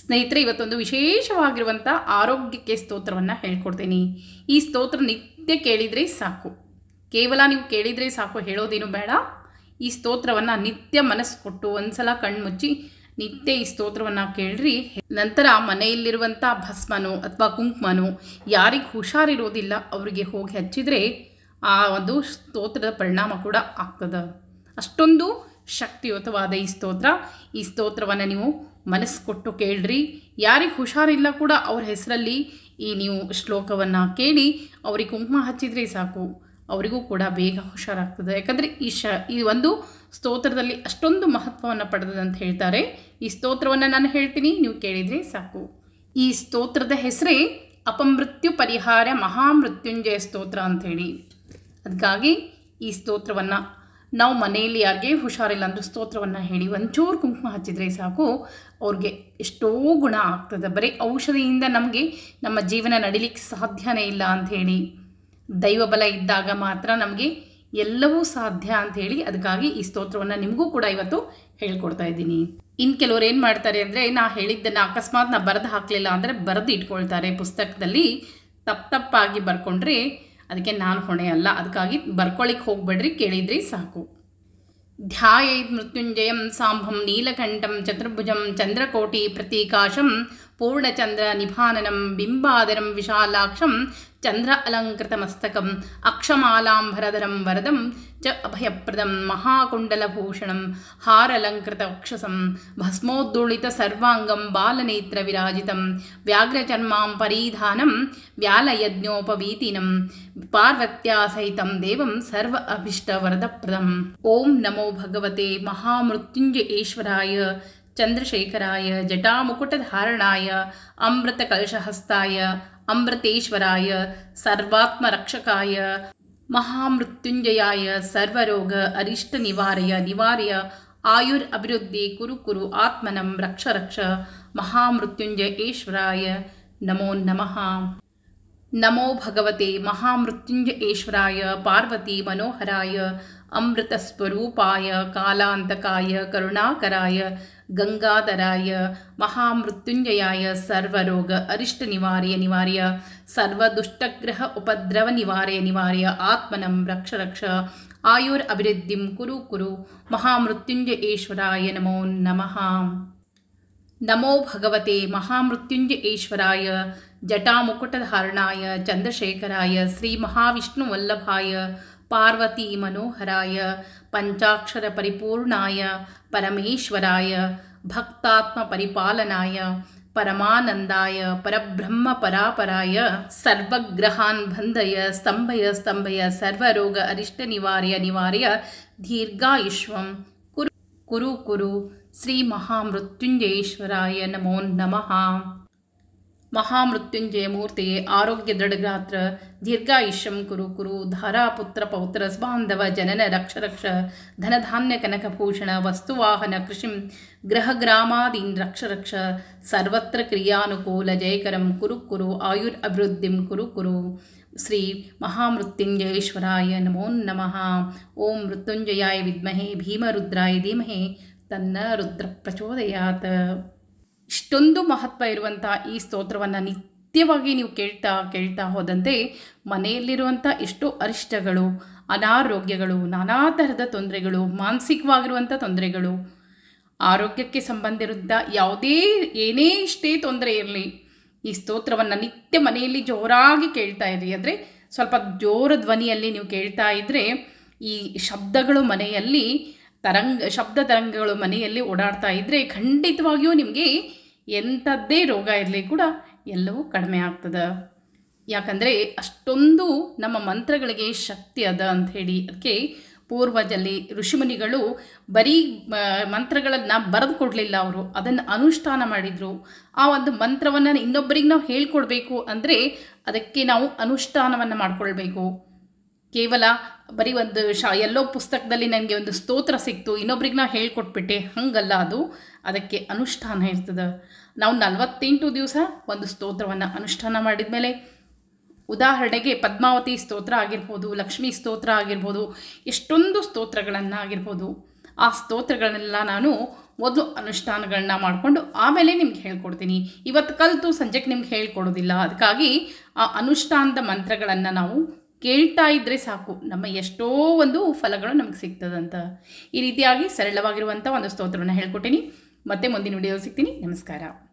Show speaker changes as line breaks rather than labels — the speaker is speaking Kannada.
ಸ್ನೇಹಿತರೆ ಇವತ್ತೊಂದು ವಿಶೇಷವಾಗಿರುವಂಥ ಆರೋಗ್ಯಕ್ಕೆ ಸ್ತೋತ್ರವನ್ನು ಹೇಳ್ಕೊಡ್ತೀನಿ ಈ ಸ್ತೋತ್ರ ನಿತ್ಯ ಕೇಳಿದರೆ ಸಾಕು ಕೇವಲ ನೀವು ಕೇಳಿದರೆ ಸಾಕು ಹೇಳೋದೇನು ಬೇಡ ಈ ಸ್ತೋತ್ರವನ್ನು ನಿತ್ಯ ಮನಸ್ಸು ಕೊಟ್ಟು ಒಂದ್ಸಲ ಕಣ್ಮುಚ್ಚಿ ನಿತ್ಯ ಈ ಸ್ತೋತ್ರವನ್ನು ಕೇಳ್ರಿ ನಂತರ ಮನೆಯಲ್ಲಿರುವಂಥ ಭಸ್ಮನೋ ಅಥವಾ ಕುಂಕುಮನೋ ಯಾರಿಗೆ ಹುಷಾರಿರೋದಿಲ್ಲ ಅವರಿಗೆ ಹೋಗಿ ಹಚ್ಚಿದರೆ ಆ ಒಂದು ಸ್ತೋತ್ರದ ಪರಿಣಾಮ ಕೂಡ ಆಗ್ತದೆ ಅಷ್ಟೊಂದು ಶಕ್ತಿಯುತವಾದ ಈ ಸ್ತೋತ್ರ ಈ ಸ್ತೋತ್ರವನ್ನು ನೀವು ಮನಸ್ಸು ಕೊಟ್ಟು ಕೇಳ್ರಿ ಯಾರಿಗೆ ಹುಷಾರಿಲ್ಲ ಕೂಡ ಅವ್ರ ಹೆಸರಲ್ಲಿ ಈ ನೀವು ಶ್ಲೋಕವನ್ನು ಕೇಳಿ ಅವ್ರಿಗೆ ಕುಂಕುಮ ಹಚ್ಚಿದ್ರೆ ಸಾಕು ಅವರಿಗೂ ಕೂಡ ಬೇಗ ಹುಷಾರಾಗ್ತದೆ ಯಾಕಂದರೆ ಈ ಶ ಈ ಒಂದು ಸ್ತೋತ್ರದಲ್ಲಿ ಅಷ್ಟೊಂದು ಮಹತ್ವವನ್ನು ಪಡೆದದಂತ ಹೇಳ್ತಾರೆ ಈ ಸ್ತೋತ್ರವನ್ನು ನಾನು ಹೇಳ್ತೀನಿ ನೀವು ಕೇಳಿದರೆ ಸಾಕು ಈ ಸ್ತೋತ್ರದ ಹೆಸರೇ ಅಪಮೃತ್ಯು ಪರಿಹಾರ ಮಹಾಮೃತ್ಯುಂಜಯ ಸ್ತೋತ್ರ ಅಂಥೇಳಿ ಅದಕ್ಕಾಗಿ ಈ ಸ್ತೋತ್ರವನ್ನು ನಾವು ಮನೆಯಲ್ಲಿ ಯಾರಿಗೆ ಹುಷಾರಿಲ್ಲ ಅಂದರೆ ಸ್ತೋತ್ರವನ್ನು ಹೇಳಿ ಒಂಚೂರು ಕುಂಕುಮ ಹಚ್ಚಿದರೆ ಸಾಕು ಅವ್ರಿಗೆ ಎಷ್ಟೋ ಗುಣ ಆಗ್ತದೆ ಬರೀ ಔಷಧಿಯಿಂದ ನಮಗೆ ನಮ್ಮ ಜೀವನ ನಡಿಲಿಕ್ಕೆ ಸಾಧ್ಯನೇ ಇಲ್ಲ ಅಂಥೇಳಿ ದೈವಬಲ ಇದ್ದಾಗ ಮಾತ್ರ ನಮಗೆ ಎಲ್ಲವೂ ಸಾಧ್ಯ ಅಂಥೇಳಿ ಅದಕ್ಕಾಗಿ ಈ ಸ್ತೋತ್ರವನ್ನು ನಿಮಗೂ ಕೂಡ ಇವತ್ತು ಹೇಳ್ಕೊಡ್ತಾ ಇದ್ದೀನಿ ಇನ್ನು ಕೆಲವ್ರು ಏನು ಮಾಡ್ತಾರೆ ಅಂದರೆ ನಾ ಹೇಳಿದ್ದನ್ನು ಅಕಸ್ಮಾತ್ ನಾ ಬರೆದು ಹಾಕಲಿಲ್ಲ ಅಂದರೆ ಬರೆದು ಇಟ್ಕೊಳ್ತಾರೆ ಪುಸ್ತಕದಲ್ಲಿ ತಪ್ಪು ತಪ್ಪಾಗಿ ಬರ್ಕೊಂಡ್ರೆ ಅದಕ್ಕೆ ನಾನು ಹೊಣೆ ಅಲ್ಲ ಅದಕ್ಕಾಗಿ ಬರ್ಕೊಳಿಕ್ ಹೋಗ್ಬೇಡ್ರಿ ಕೇಳಿದ್ರಿ ಸಾಕು ಧ್ಯಾಯೈದ್ ಮೃತ್ಯುಂಜಯಂ ಸಾಂಭಂ ನೀಲಕಂಠಂ ಚತುರ್ಭುಜಂ ಚಂದ್ರಕೋಟಿ ಪ್ರತೀಕಾಶಂ ಪೂರ್ಣಚಂದ್ರ ನಿಭಾನನಂ ಬಿಂಬಾದರಂ ವಿಶಾಲಾಕ್ಷಂ चन्द्र अलङ्कृतमस्तकम् अक्षमालां भरधरं वरदं च अभयप्रदं महाकुण्डलभूषणं हारलङ्कृतवक्षसं भस्मोद्दुळितसर्वाङ्गं बालनेत्रविराजितं व्याघ्रचर्मां परीधानं व्यालयज्ञोपवीतिनं पार्वत्यासहितं देवं सर्व अभीष्टवरदप्रदम् ॐ नमो भगवते महामृत्युञ्जयीश्वराय चन्द्रशेखराय जटामुकुटधारणाय अमृतकलशहस्ताय अमृतेश्वराय सर्वात्मरक्षकाय महामृत्युञ्जयाय सर्वरोग अरिष्टनिवारय निवारय आयुर् अभिवृद्धि कुरु कुरु आत्मनं रक्ष रक्ष महामृत्युञ्जयेश्वराय नमो नमः नमो भगवते महामृत्युञ्जयेश्वराय पार्वती मनोहराय अमृतस्वरूपाय कालान्तकाय करुणाकराय गङ्गाधराय महामृत्युञ्जयाय सर्वरोग अरिष्टनिवार्य निवार्य सर्वदुष्टग्रह उपद्रवनिवार्य निवार्य आत्मनं रक्ष रक्ष आयुर् अभिवृद्धिं कुरु कुरु महामृत्युञ्जयेश्वराय नमो नमः नमो भगवते ईश्वराय जटामुकुटधारणाय चन्द्रशेखराय श्रीमहाविष्णुवल्लभाय पार्वती पार्वतीमनोहराय पञ्चाक्षरपरिपूर्णाय परमेश्वराय भक्तात्मपरिपालनाय परमानन्दाय परब्रह्मपरापराय सर्वग्रहान् बन्धय स्तम्भय स्तम्भय सर्वरोग अरिष्टनिवार्य निवार्य दीर्घायुष्वं कुरु कुरु कुरु श्रीमहामृत्युञ्जयेश्वराय नमो नमः महामृत्युञ्जयमूर्ते आरोग्यदृढगात्र दीर्घायुष्यं कुरु कुरु धारापुत्रपौत्रस्बान्धवजनन वस्तुवाहन कृषिं गृहग्रामादीन् रक्षरक्ष सर्वत्र क्रियानुकूलजयकरं कुरु कुरु आयुर् अभिवृद्धिं कुरु कुरु श्रीमहामृत्युञ्जयेश्वराय नमो नमः ॐ मृत्युञ्जयाय विद्महे भीमरुद्राय धीमहे तन्न रुद्रप्रचोदयात् प्रचोदयात् ಇಷ್ಟೊಂದು ಮಹತ್ವ ಇರುವಂಥ ಈ ಸ್ತೋತ್ರವನ್ನು ನಿತ್ಯವಾಗಿ ನೀವು ಕೇಳ್ತಾ ಕೇಳ್ತಾ ಹೋದಂತೆ ಮನೆಯಲ್ಲಿರುವಂಥ ಎಷ್ಟೋ ಅರಿಷ್ಟಗಳು ಅನಾರೋಗ್ಯಗಳು ನಾನಾ ಥರದ ತೊಂದರೆಗಳು ಮಾನಸಿಕವಾಗಿರುವಂಥ ತೊಂದರೆಗಳು ಆರೋಗ್ಯಕ್ಕೆ ಸಂಬಂಧಿರುದ್ಧ ಯಾವುದೇ ಏನೇ ಇಷ್ಟೇ ತೊಂದರೆ ಇರಲಿ ಈ ಸ್ತೋತ್ರವನ್ನು ನಿತ್ಯ ಮನೆಯಲ್ಲಿ ಜೋರಾಗಿ ಕೇಳ್ತಾ ಇರಲಿ ಅಂದರೆ ಸ್ವಲ್ಪ ಜೋರ ಧ್ವನಿಯಲ್ಲಿ ನೀವು ಕೇಳ್ತಾ ಇದ್ದರೆ ಈ ಶಬ್ದಗಳು ಮನೆಯಲ್ಲಿ ತರಂಗ ಶಬ್ದ ತರಂಗಗಳು ಮನೆಯಲ್ಲಿ ಓಡಾಡ್ತಾ ಇದ್ದರೆ ಖಂಡಿತವಾಗಿಯೂ ನಿಮಗೆ ಎಂಥದ್ದೇ ರೋಗ ಇರಲಿ ಕೂಡ ಎಲ್ಲವೂ ಕಡಿಮೆ ಆಗ್ತದೆ ಯಾಕಂದರೆ ಅಷ್ಟೊಂದು ನಮ್ಮ ಮಂತ್ರಗಳಿಗೆ ಶಕ್ತಿ ಅದ ಹೇಳಿ ಅದಕ್ಕೆ ಪೂರ್ವಜಲ್ಲಿ ಋಷಿಮುನಿಗಳು ಬರೀ ಮಂತ್ರಗಳನ್ನು ಬರೆದು ಕೊಡಲಿಲ್ಲ ಅವರು ಅದನ್ನು ಅನುಷ್ಠಾನ ಮಾಡಿದರು ಆ ಒಂದು ಮಂತ್ರವನ್ನು ಇನ್ನೊಬ್ಬರಿಗೆ ನಾವು ಹೇಳ್ಕೊಡ್ಬೇಕು ಅಂದರೆ ಅದಕ್ಕೆ ನಾವು ಅನುಷ್ಠಾನವನ್ನು ಮಾಡಿಕೊಳ್ಬೇಕು ಕೇವಲ ಬರೀ ಒಂದು ಶಾ ಎಲ್ಲೋ ಪುಸ್ತಕದಲ್ಲಿ ನನಗೆ ಒಂದು ಸ್ತೋತ್ರ ಸಿಕ್ತು ಇನ್ನೊಬ್ರಿಗೆ ನಾ ಹೇಳ್ಕೊಟ್ಬಿಟ್ಟೆ ಹಂಗಲ್ಲ ಅದು ಅದಕ್ಕೆ ಅನುಷ್ಠಾನ ಇರ್ತದೆ ನಾವು ನಲವತ್ತೆಂಟು ದಿವಸ ಒಂದು ಸ್ತೋತ್ರವನ್ನು ಅನುಷ್ಠಾನ ಮಾಡಿದ ಮೇಲೆ ಉದಾಹರಣೆಗೆ ಪದ್ಮಾವತಿ ಸ್ತೋತ್ರ ಆಗಿರ್ಬೋದು ಲಕ್ಷ್ಮೀ ಸ್ತೋತ್ರ ಆಗಿರ್ಬೋದು ಎಷ್ಟೊಂದು ಸ್ತೋತ್ರಗಳನ್ನು ಆಗಿರ್ಬೋದು ಆ ಸ್ತೋತ್ರಗಳನ್ನೆಲ್ಲ ನಾನು ಮೊದಲು ಅನುಷ್ಠಾನಗಳನ್ನ ಮಾಡಿಕೊಂಡು ಆಮೇಲೆ ನಿಮ್ಗೆ ಹೇಳ್ಕೊಡ್ತೀನಿ ಇವತ್ತು ಕಲಿತು ಸಂಜೆಗೆ ನಿಮ್ಗೆ ಹೇಳ್ಕೊಡೋದಿಲ್ಲ ಅದಕ್ಕಾಗಿ ಆ ಅನುಷ್ಠಾನದ ಮಂತ್ರಗಳನ್ನು ನಾವು ಕೇಳ್ತಾ ಇದ್ದರೆ ಸಾಕು ನಮ್ಮ ಎಷ್ಟೋ ಒಂದು ಫಲಗಳು ನಮಗೆ ಸಿಗ್ತದಂತ ಈ ರೀತಿಯಾಗಿ ಸರಳವಾಗಿರುವಂಥ ಒಂದು ಸ್ತೋತ್ರವನ್ನು ಹೇಳ್ಕೊಟ್ಟಿನಿ ಮತ್ತೆ ಮುಂದಿನ ವಿಡಿಯೋ ಸಿಗ್ತೀನಿ ನಮಸ್ಕಾರ